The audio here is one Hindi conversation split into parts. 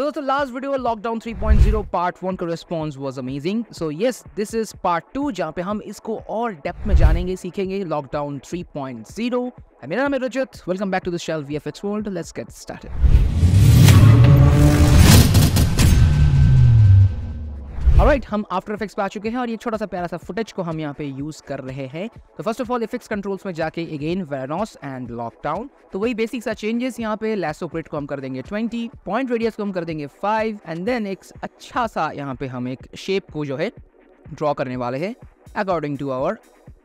So that's the last video lockdown 3.0 part one का response was amazing so yes this is part two जहाँ पे हम इसको और डेप्थ में जानेंगे सीखेंगे लॉकडाउन 3.0 मेरा नाम है Rajat welcome back to the shell V F X world let's get started right right, हम आफ्टर इफेक्ट्स पे आ चुके हैं और ये छोटा सा प्यारा सा फुटेज को हम यहाँ पे यूज़ कर रहे हैं तो first of all effects controls में जाके अगेन वेरानोस एंड लॉकडाउन तो वही बेसिक सा चेंजेस यहाँ पे लेसो प्रिट को हम कर देंगे 20 पॉइंट रेडियस को हम कर देंगे 5 एंड देन एक अच्छा सा यहाँ पे हम एक शेप को जो है ड्रॉ करने वाले हैं अकॉर्डिंग टू आवर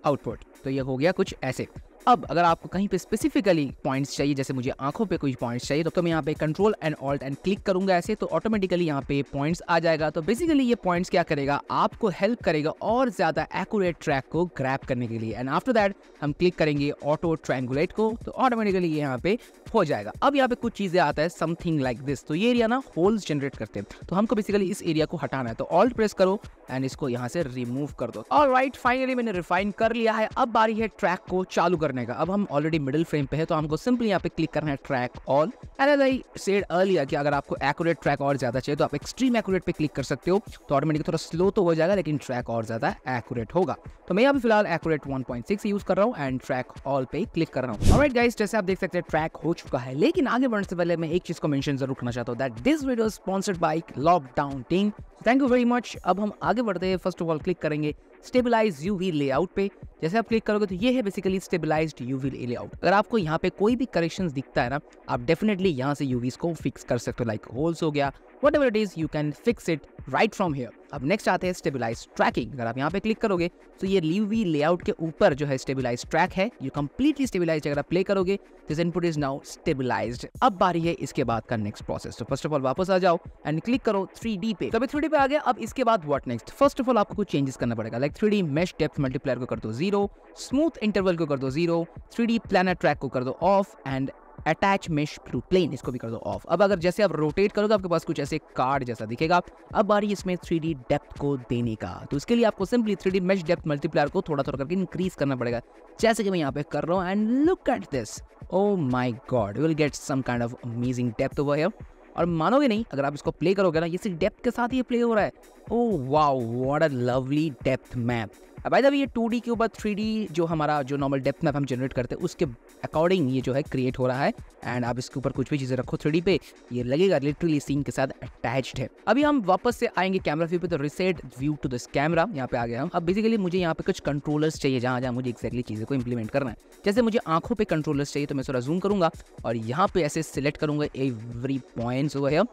आउटपुट तो ये हो गया कुछ ऐसे अब अगर आपको कहीं पे स्पेसिफिकली पॉइंट्स चाहिए जैसे मुझे आंखों पे कुछ पॉइंट्स चाहिए तो मैं यहाँ पे control and alt and click करूंगा ऐसे तो ऑटोमेटिकली यहाँ पे पॉइंट्स आ जाएगा तो बेसिकली ये पॉइंट्स क्या करेगा आपको हेल्प करेगा और ज्यादा एक्यूरेट ट्रैक को ग्रैप करने के लिए एंड आफ्टर दैट हम क्लिक करेंगे ऑटो ट्रैंगुलेट को तो ऑटोमेटिकली ये यहाँ पे हो जाएगा अब यहाँ पे कुछ चीज़ें आता है समथिंग लाइक दिस तो ये एरिया ना होल्स जनरेट करते हैं तो हमको बेसिकली इस एरिया को हटाना है तो ऑल्ट प्रेस करो एंड इसको यहाँ से रिमूव कर दो और राइट फाइनली मैंने रिफाइन कर लिया है अब बारी है ट्रैक को चालू करने का अब हम ऑलरेडी मिडिल फ्रेम पे है तो हमको सिंपली यहाँ पे क्लिक करना है track all and I said earlier कि अगर आपको एक्यूरेट ट्रैक और ज़्यादा चाहिए तो आप एक्सट्रीम एक्यूरेट पे क्लिक कर सकते हो तो ऑटोमेटिक थोड़ा स्लो तो हो जाएगा लेकिन ट्रैक और ज़्यादा एक्यूरेट होगा तो मैं अभी फिलहाल एक्यूरेट 1.6 यूज़ कर रहा हूँ एंड ट्रैक ऑल पे क्लिक कर रहा हूँ राइट गाइस जैसे आप देख सकते हैं ट्रैक हो चुका है लेकिन आगे बढ़ने से पहले मैं एक चीज़ को मेंशन जरूर करना चाहता हूँ that this video sponsored by lockdown team thank you very much अब हम आगे बढ़ते हैं फर्स्ट ऑफ ऑल क्लिक करेंगे स्टेबलाइज यू वी लेआउट पे जैसे आप क्लिक करोगे तो ये है basically stabilize U V layout अगर आपको यहाँ पे कोई भी करेक्शन दिखता है ना आप डेफिनेटली यहाँ से यूवीज को फिक्स कर सकते हो लाइक होल्स हो गया what it is you can fix it right from here अब नेक्स्ट आते हैं स्टेबलाइज ट्रैकिंग अगर आप यहाँ पे क्लिक करोगे तो ये लीव वी लेआउट के ऊपर जो है स्टेबलाइज ट्रैक है ये कंप्लीटली स्टेबलाइज अगर आप प्ले करोगे this input is now stabilize अब बारी है इसके बाद का नेक्स्ट प्रोसेस तो फर्स्ट ऑफ ऑल वापस आ जाओ एंड क्लिक करो थ्री पे थ्री तो डी पे आ गया अब इसके बाद what next first of all आपको कुछ चेंजेस करना पड़ेगा like three mesh depth multiplier को कर दो जीरो स्मूथ इंटरवल को कर दो zero three D planar track को कर दो of and attach mesh through plane इसको भी कर दो ऑफ अब अगर जैसे आप रोटेट करोगे आपके पास कुछ ऐसे कार्ड जैसा दिखेगा अब बारी इसमें थ्री डेप्थ को देने का तो इसके लिए आपको simply three mesh depth multiplier को थोड़ा थोड़ा करके इंक्रीज करना पड़ेगा जैसे कि मैं यहाँ पे कर रहा हूँ and look at this oh my god will get some kind of amazing depth over here और मानोगे नहीं अगर आप इसको प्ले करोगे ना ये सिर्फ डेप्थ के साथ ही प्ले हो रहा है oh wow what a lovely depth map अब भाई वे ये टू के ऊपर थ्री जो हमारा जो नॉर्मल डेप्थ मैप हम जनरेट करते हैं उसके अकॉर्डिंग ये जो है क्रिएट हो रहा है एंड आप इसके ऊपर कुछ भी चीज़ें रखो थ्री पे ये लगेगा लिटरली सीन के साथ अटैच्ड है अभी हम वापस से आएंगे कैमरा व्यू पे तो reset view to this camera यहाँ पे आ गया हम अब बेसिकली मुझे यहाँ पे कुछ कंट्रोलर्स चाहिए जहाँ जहाँ मुझे एक्जैक्टली चीज़ें को इम्प्लीमेंट करना है जैसे मुझे आंखों पर कंट्रोलर्स चाहिए तो मैं थोड़ा जूम करूँगा और यहाँ पे ऐसे सिलेक्ट करूँगा एवरी पॉइंट्स ओवर है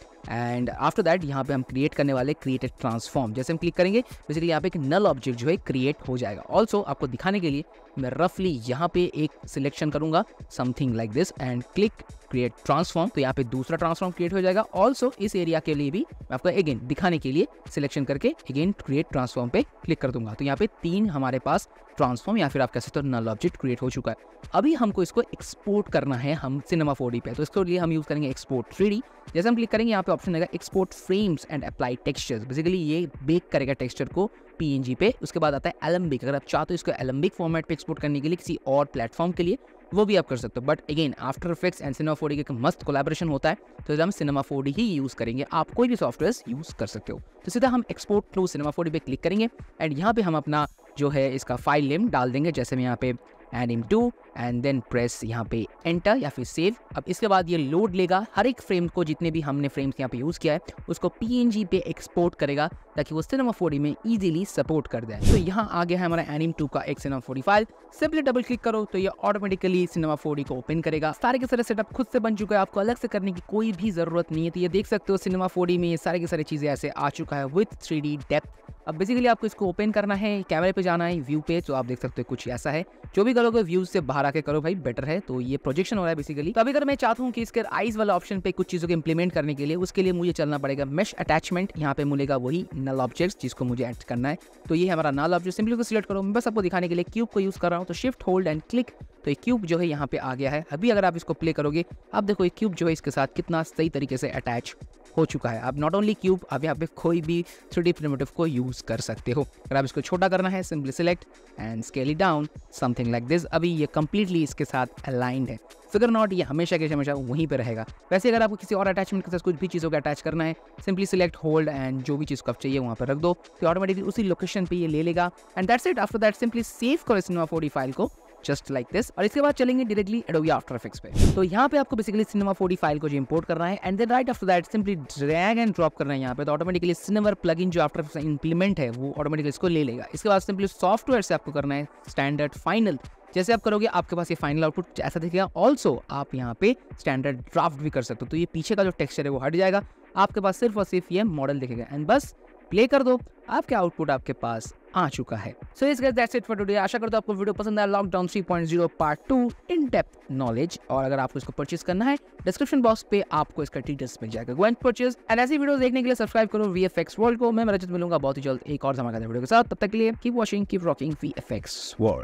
एंड आफ्टर दैट यहाँ पे हम क्रिएट करने वाले क्रिएटेड ट्रांसफॉर्म जैसे हम क्लिक करेंगे बेसिकली यहाँ पे एक नल ऑब्जेक्ट जो है क्रिएट हो जाएगा ऑल्सो आपको दिखाने के लिए मैं रफली यहाँ पे एक सिलेक्शन करूंगा something like this and click create transform तो यहाँ पे दूसरा ट्रांसफॉर्म क्रिएट हो जाएगा ऑल्सो इस एरिया के लिए भी मैं आपको अगेन दिखाने के लिए सिलेक्शन करके अगेन क्रिएट ट्रांसफॉर्म पे क्लिक कर दूंगा तो यहाँ पे तीन हमारे पास ट्रांसफॉर्म या फिर आप कैसे तो नल ऑब्जेक्ट क्रिएट हो चुका है अभी हमको इसको एक्सपोर्ट करना है हम सिनेमा फोर पे तो इसके लिए हम यूज़ करेंगे एक्सपोर्ट थ्री जैसे हम क्लिक करेंगे यहाँ पे ऑप्शन रहेगा export frames and apply textures basically ये बेक करेगा टेक्सचर को पी पे उसके बाद आता है एलम्बिक अगर आप चाहते हो इसको एलम्बिक फॉर्मेट पे एक्सपोर्ट करने के लिए किसी और प्लेटफॉर्म के लिए वो भी आप कर सकते हो but again After Effects and Cinema four D का मस्त कोलेब्रेशन होता है तो हम सिनेमा फोर्डी ही यूज़ करेंगे आप कोई भी सॉफ्टवेयर यूज़ कर सकते हो तो सीधा हम एक्सपोर्ट थ्रू सिनेमा फोर्डी पे क्लिक करेंगे एंड यहाँ पे हम अपना जो है इसका फाइल नेम डाल देंगे जैसे मैं यहाँ पे add into and then press यहाँ पे एंटर या फिर सेव अब इसके बाद ये लोड लेगा हर एक फ्रेम को जितने भी हमने फ्रेम्स यहाँ पे यूज़ किया है उसको पी पे एक्सपोर्ट करेगा ताकि वो सिनेमा फोर्टी में ईजिली सपोर्ट कर दे तो यहाँ आ गया है हमारा एनिम टू का एक Cinema forty file simply double click करो तो ये ऑटोमेटिकली सिनेमा फोर्टी को ओपन करेगा सारे के सारे सेटअप खुद से बन चुका है आपको अलग से करने की कोई भी जरूरत नहीं है तो ये देख सकते हो सिनेमा फोर्टी में ये सारे की सारी चीज़ें ऐसे आ चुका है विथ थ्री डेप्थ अब बेसिकली आपको इसको ओपन करना है कैमरे पे जाना है व्यू पे तो आप देख सकते हो कुछ ऐसा है जो भी करोगे व्यूज से बाहर आके करो भाई बेटर है तो ये प्रोजेक्शन हो रहा है बेसिकली तो अभी अगर मैं चाहता हूँ कि इसके आइज वाला ऑप्शन पे कुछ चीज़ों को इंप्लीमेंट करने के लिए उसके लिए मुझे चलना पड़ेगा मेश अटैचमेंट यहाँ पे मिलेगा वही नल ऑब्जेक्ट जिसको मुझे एड करना है तो ये हमारा नल ऑब्जेक्ट सिंपली को सिलेक्ट करो मैं बस आपको दिखाने के लिए क्यूब को यूज़ कर रहा हूँ तो शिफ्ट होल्ड एंड क्लिक तो ये क्यूब जो है यहाँ पे आ गया है अभी अगर आप इसको प्ले करोगे आप देखो ये क्यूब जो है इसके साथ कितना सही तरीके से अटैच हो चुका है आप नॉट ओनली क्यूब आप यहाँ पे कोई भी थ्री डी प्रिमेटिव को यूज़ कर सकते हो अगर आप इसको छोटा करना है simply select and scale it down something like this अभी ये कम्प्लीटली इसके साथ अलाइंड है फिगर नॉट ये हमेशा के हमेशा वहीं पर रहेगा वैसे अगर आपको किसी और अटैचमेंट के साथ कुछ भी चीज़ों को अटैच करना है सिंपली सिलेक्ट होल्ड एंड जो भी चीज़ को आप चाहिए वहाँ पर रख दो तो ऑटोमेटिकली उसी लोकेशन पर ये ले लेगा and that's it after that simply save करो इस नोआ फोर्टी फाइल को जस्ट लाइक दिस और इसके बाद चलेंगे डायरेक्टली एडोबी आफ्टर इफेक्ट्स पे तो यहाँ पे आपको बेसिकली सिनेमा फोर्टी फाइल को जो इम्पोर्ट करना है and then right after that simply drag and drop करना है यहाँ पे तो ऑटोमेटिकली सिनेमा प्लग इन जो आफ्टर इंप्लीमेंट है वो ऑटोमेटिकली इसको ले लेगा इसके बाद सिंपली सॉफ्टवेयर से आपको करना है स्टैंडर्ड फाइनल जैसे आप करोगे आपके पास ये फाइनल आउटपुट ऐसा दिखेगा ऑल्सो आप यहाँ पे स्टैंडर्ड ड्राफ्ट भी कर सकते हो तो ये पीछे का जो टेक्सचर है वो हट जाएगा आपके पास सिर्फ और सिर्फ ये मॉडल दिखेगा एंड बस प्ले कर दो आपके आउटपुट आपके पास आ चुका है सो इस guys that's it for today आशा करता हूं आपको वीडियो पसंद आया lockdown 3.0 part 2 in depth knowledge और अगर आपको इसको परचेस करना है डिस्क्रिप्शन बॉक्स पे आपको इसका डिटेल्स मिल जाएगा गो एंड परचेस एंड ऐसी वीडियो देखने के लिए सब्सक्राइब करो वी एफ वर्ल्ड को मैं रजत मिलूंगा बहुत ही जल्द एक और धमाकेदार वीडियो के साथ तब तक के लिए keep watching keep rocking V F world